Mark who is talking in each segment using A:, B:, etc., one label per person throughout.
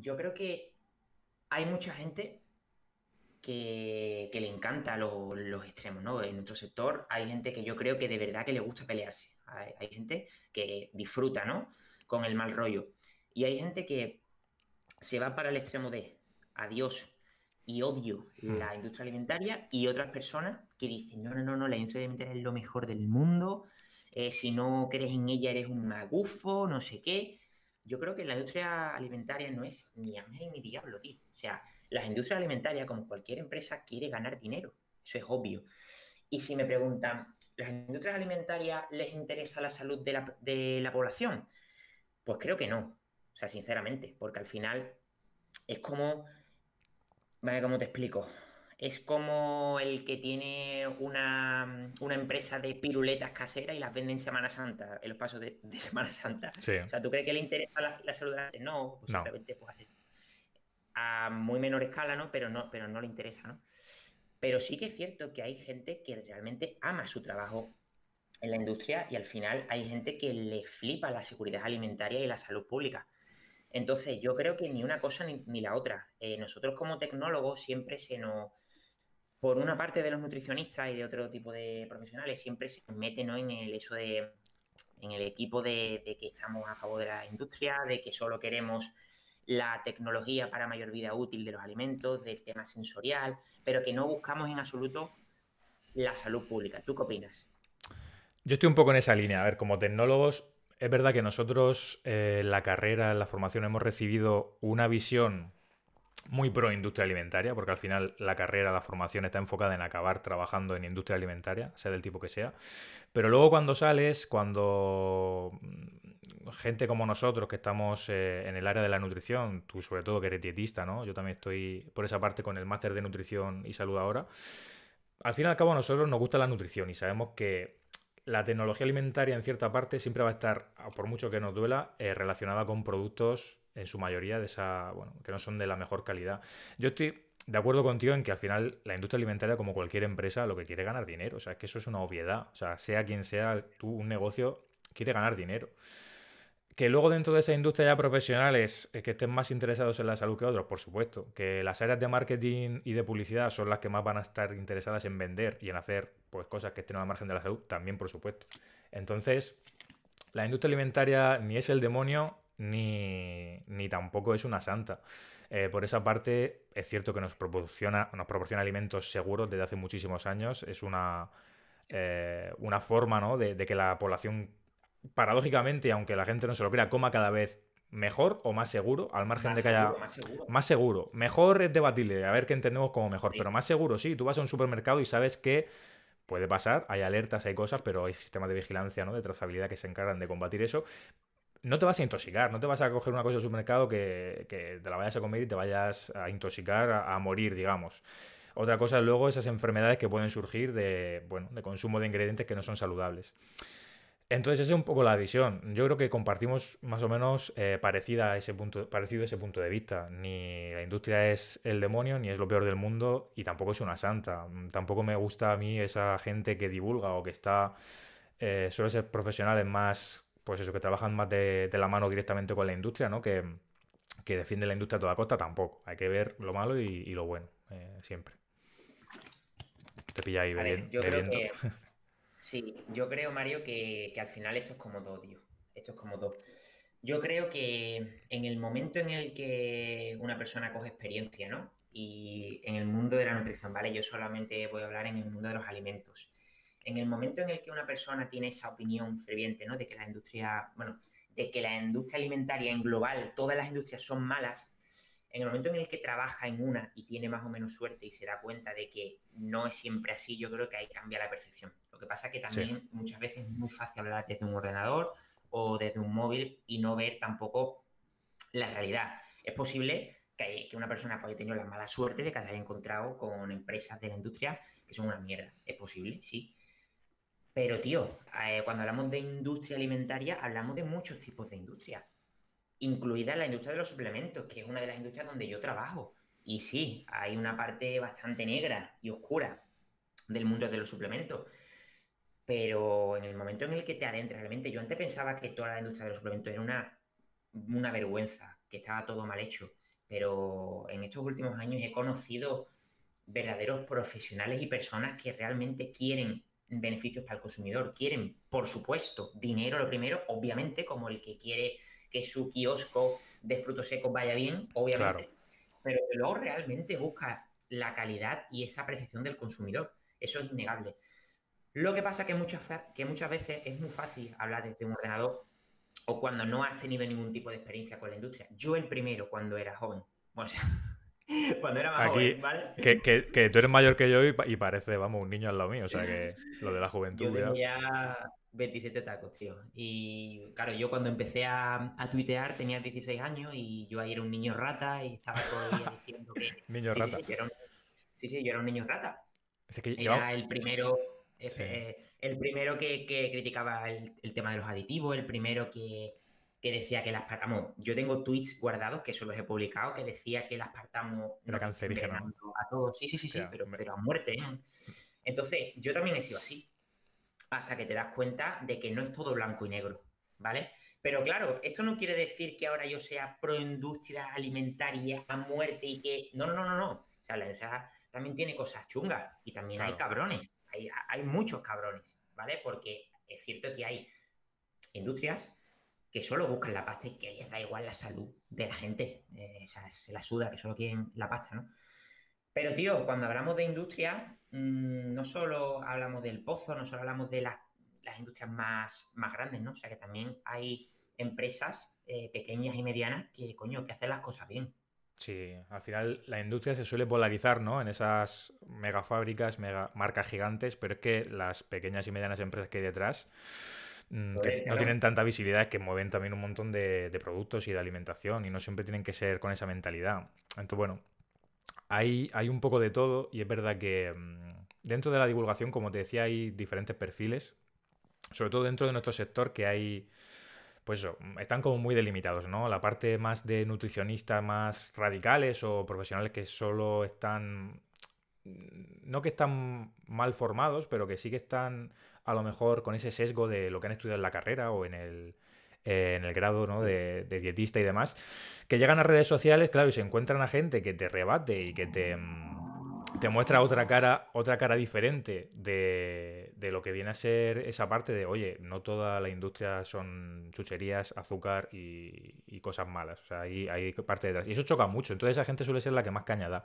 A: yo creo que hay mucha gente que, le encanta los extremos, ¿no? En nuestro sector hay gente que yo creo que de verdad que le gusta pelearse. Hay, gente que disfruta, ¿no? Con el mal rollo. Y hay gente que se va para el extremo de adiós y odio mm. la industria alimentaria y otras personas que dicen, no, no, no, no, la industria alimentaria es lo mejor del mundo, eh, si no crees en ella eres un magufo, no sé qué yo creo que la industria alimentaria no es ni ángel ni diablo, tío. O sea, las industrias alimentarias, como cualquier empresa, quiere ganar dinero. Eso es obvio. Y si me preguntan, ¿las industrias alimentarias les interesa la salud de la, población? Pues creo que no. O sea, sinceramente, porque al final es como... Vale, ¿cómo te explico? es como el que tiene una, empresa de piruletas caseras y las vende en Semana Santa, en los pasos de, Semana Santa. O sea, ¿tú crees que le interesa la, la salud? No, pues simplemente pues, a muy menor escala, ¿no? Pero no, pero no le interesa, ¿no? Pero sí que es cierto que hay gente que realmente ama su trabajo en la industria y al final hay gente que le flipa la seguridad alimentaria y la salud pública. Entonces, yo creo que ni una cosa ni, la otra. Eh, nosotros como tecnólogos siempre se nos por una parte de los nutricionistas y de otro tipo de profesionales siempre se mete en el eso de en el equipo de, que estamos a favor de la industria, de que solo queremos la tecnología para mayor vida útil de los alimentos, del tema sensorial, pero que no buscamos en absoluto la salud pública. ¿Tú qué opinas?
B: Yo estoy un poco en esa línea. A ver, como tecnólogos, es verdad que nosotros en eh, la carrera, en la formación, hemos recibido una visión muy pro industria alimentaria, porque al final la carrera, la formación está enfocada en acabar trabajando en industria alimentaria, sea del tipo que sea. Pero luego cuando sales, cuando mm, gente como nosotros que estamos eh, en el área de la nutrición, tú sobre todo que eres dietista, ¿no? Yo también estoy por esa parte con el máster de nutrición y salud ahora. Al fin y al cabo a nosotros nos gusta la nutrición y sabemos que la tecnología alimentaria en cierta parte siempre va a estar, por mucho que nos duela, eh, relacionada con productos en su mayoría de esa, bueno, que no son de la mejor calidad. Yo estoy de acuerdo contigo en que al final la industria alimentaria, como cualquier empresa, lo que quiere es ganar dinero. O sea, es que eso es una obviedad. O sea, sea quien sea, tú, un negocio quiere ganar dinero. Que luego dentro de esa industria ya profesionales eh, que estén más interesados en la salud que otros, por supuesto. Que las áreas de marketing y de publicidad son las que más van a estar interesadas en vender y en hacer pues, cosas que estén la margen de la salud, también, por supuesto. Entonces, la industria alimentaria ni es el demonio ni, tampoco es una santa. Eh, por esa parte, es cierto que nos proporciona, nos proporciona alimentos seguros desde hace muchísimos años. Es una, eh, una forma ¿no? de, que la población, paradójicamente, aunque la gente no se lo crea, coma cada vez mejor o más seguro, al margen de que haya... Más seguro. Mejor es debatible, a ver qué entendemos como mejor, pero más seguro, sí. Tú vas a un supermercado y sabes que puede pasar, hay alertas, hay cosas, pero hay sistemas de vigilancia, ¿no? De trazabilidad que se encargan de combatir eso no te vas a intoxicar, no te vas a coger una cosa del supermercado que, te la vayas a comer y te vayas a intoxicar, a, morir, digamos. Otra cosa luego esas enfermedades que pueden surgir de, bueno, de consumo de ingredientes que no son saludables. Entonces esa es un poco la visión. Yo creo que compartimos más o menos eh, parecida a ese punto, parecido ese punto de vista. Ni la industria es el demonio, ni es lo peor del mundo, y tampoco es una santa. Tampoco me gusta a mí esa gente que divulga o que está... Eh, suele ser en más pues eso, que trabajan más de, la mano directamente con la industria, ¿no? Que, que defiende la industria a toda costa, tampoco. Hay que ver lo malo y, lo bueno, eh, siempre. Te yo creo que,
A: Sí, yo creo, Mario, que, que, al final esto es como todo, tío. Esto es como todo. Yo creo que en el momento en el que una persona coge experiencia, ¿no? Y en el mundo de la nutrición, ¿vale? Yo solamente voy a hablar en el mundo de los alimentos en el momento en el que una persona tiene esa opinión ferviente, ¿no? De que la industria, bueno, de que la industria alimentaria en global, todas las industrias son malas, en el momento en el que trabaja en una y tiene más o menos suerte y se da cuenta de que no es siempre así, yo creo que ahí cambia la percepción. Lo que pasa es que también muchas veces es muy fácil hablar desde un ordenador o desde un móvil y no ver tampoco la realidad. Es posible que, que una persona haya tenido la mala suerte de que haya encontrado con empresas de la industria que son una mierda. Es posible, sí. Pero, tío, eh, cuando hablamos de industria alimentaria, hablamos de muchos tipos de industria, incluida la industria de los suplementos, que es una de las industrias donde yo trabajo. Y sí, hay una parte bastante negra y oscura del mundo de los suplementos. Pero en el momento en el que te adentras realmente, yo antes pensaba que toda la industria de los suplementos era una, una vergüenza, que estaba todo mal hecho. Pero en estos últimos años he conocido verdaderos profesionales y personas que realmente quieren beneficios para el consumidor. Quieren, por supuesto, dinero lo primero, obviamente, como el que quiere que su kiosco de frutos secos vaya bien, obviamente. Pero luego realmente busca la calidad y esa apreciación del consumidor. Eso es innegable. Lo que pasa que muchas, que muchas veces es muy fácil hablar desde un ordenador o cuando no has tenido ningún tipo de experiencia con la industria. Yo el primero cuando era joven. o cuando era más joven, ¿vale? Que,
B: tú eres mayor que yo y, parece, vamos, un niño al lado mío. O sea que lo de la juventud. Yo
A: tenía 27 tacos, tío. Y claro, yo cuando empecé a, tuitear tenía 16 años y yo ahí era un niño rata y estaba día diciendo que. niño rata. Sí, sí, yo era un niño rata. era el primero. Eh, eh, el, primero que, criticaba el tema de los aditivos, el primero que, que decía que el aspartamo, yo tengo tweets guardados que eso los he publicado, que decía que el aspartamo a todos, sí, sí, sí, sí, pero, a muerte. ¿eh? Entonces, yo también he sido así, hasta que te das cuenta de que no es todo blanco y negro, ¿vale? Pero claro, esto no quiere decir que ahora yo sea pro industria alimentaria a muerte y que, no, no, no, no, o sea, la industria también tiene cosas chungas y también hay cabrones, hay, hay muchos cabrones, ¿vale? Porque es cierto que hay industrias que solo buscan la pasta y que les da igual la salud de la gente. Eh, o sea, se la suda, que solo quieren la pasta, ¿no? Pero, tío, cuando hablamos de industria, mm, no solo hablamos del pozo, no solo hablamos de las, industrias más, más grandes, ¿no? O sea, que también hay empresas eh, pequeñas y medianas que, coño, que hacen las cosas bien.
B: Sí, al final la industria se suele polarizar, ¿no? En esas megafábricas, mega marcas gigantes, pero es que las pequeñas y medianas empresas que hay detrás Mm, que no tienen tanta visibilidad, es que mueven también un montón de, productos y de alimentación y no siempre tienen que ser con esa mentalidad. Entonces, bueno, hay, hay un poco de todo y es verdad que mm, dentro de la divulgación, como te decía, hay diferentes perfiles, sobre todo dentro de nuestro sector que hay pues están como muy delimitados, ¿no? La parte más de nutricionistas más radicales o profesionales que solo están, mm, no que están mal formados, pero que sí que están a lo mejor con ese sesgo de lo que han estudiado en la carrera o en el, eh, en el grado ¿no? de, dietista y demás, que llegan a redes sociales, claro, y se encuentran a gente que te rebate y que te... Mm, te muestra otra cara, otra cara diferente de, lo que viene a ser esa parte de, oye, no toda la industria son chucherías, azúcar y, cosas malas. O sea, hay, hay parte detrás. Y eso choca mucho. Entonces esa gente suele ser la que más cañada.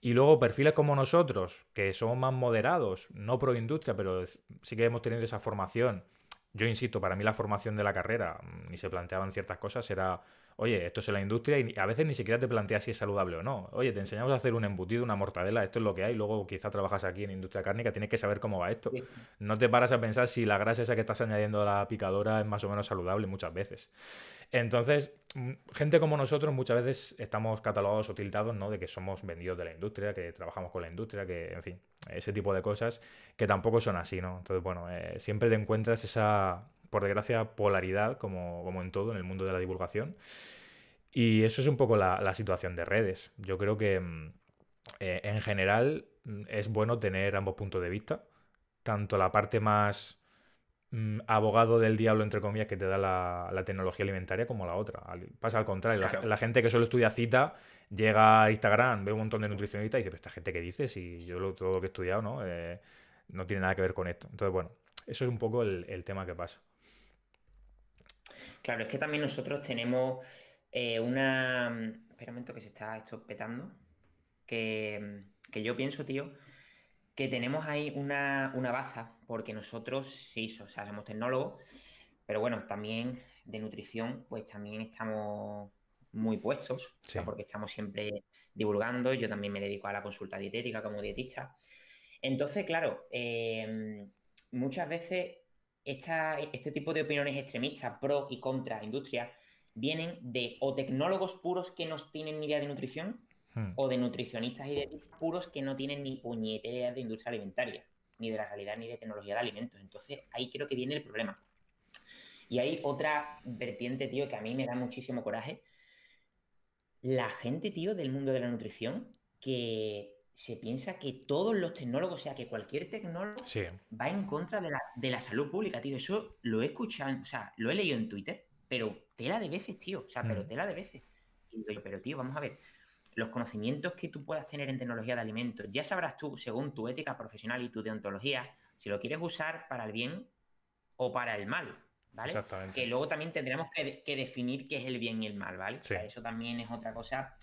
B: Y luego perfiles como nosotros, que somos más moderados, no pro industria, pero sí que hemos tenido esa formación. Yo insisto, para mí la formación de la carrera, y mm, se planteaban ciertas cosas, era Oye, esto es la industria y a veces ni siquiera te planteas si es saludable o no. Oye, te enseñamos a hacer un embutido, una mortadela, esto es lo que hay, luego quizá trabajas aquí en industria cárnica, tienes que saber cómo va esto. No te paras a pensar si la grasa esa que estás añadiendo a la picadora es más o menos saludable muchas veces. Entonces, mm, gente como nosotros muchas veces estamos catalogados o tiltados ¿no? De que somos vendidos de la industria, que trabajamos con la industria, que, en fin, ese tipo de cosas que tampoco son así, ¿no? Entonces, bueno, eh, siempre te encuentras esa, por desgracia, polaridad, como, como en todo, en el mundo de la divulgación. Y eso es un poco la, situación de redes. Yo creo que mm, eh, en general mm, es bueno tener ambos puntos de vista, tanto la parte más mm, abogado del diablo, entre comillas, que te da la, tecnología alimentaria, como la otra. pasa al contrario, la, gente que solo estudia cita llega a Instagram, ve un montón de nutricionistas y dice, pero esta gente que dice, si yo lo, todo lo que he estudiado, ¿no? Eh, no tiene nada que ver con esto. Entonces, bueno, eso es un poco el tema que pasa.
A: Claro, es que también nosotros tenemos eh, una. Mm, espera un momento que se está esto petando. Mm, que, yo pienso, tío, que tenemos ahí una, baza, porque nosotros sí, o sea, somos tecnólogos, pero bueno, también de nutrición, pues también estamos muy puestos, porque estamos siempre divulgando. Yo también me dedico a la consulta dietética como dietista. Entonces, claro, eh, mm, muchas veces este tipo de opiniones extremistas, pro y contra industria, vienen de o tecnólogos puros que no tienen ni idea de nutrición, hmm. o de nutricionistas y de puros que no tienen ni puñetera idea de industria alimentaria, ni de la realidad ni de tecnología de alimentos. Entonces, ahí creo que viene el problema. Y hay otra vertiente, tío, que a mí me da muchísimo coraje. La gente, tío, del mundo de la nutrición que se piensa que todos los tecnólogos, o sea, que cualquier tecnólogo va en contra de la, salud pública, tío. Eso lo he escuchado, o sea, lo he leído en Twitter, pero tela de veces, tío. O sea, pero mm. tela de veces. pero tío, vamos a ver, los conocimientos que tú puedas tener en tecnología de alimentos, ya sabrás tú, según tu ética profesional y tu deontología, si lo quieres usar para el bien o para el mal. ¿Vale? Exactamente. Que luego también tendremos que, que, definir qué es el bien y el mal, ¿vale? O sea, eso también es otra cosa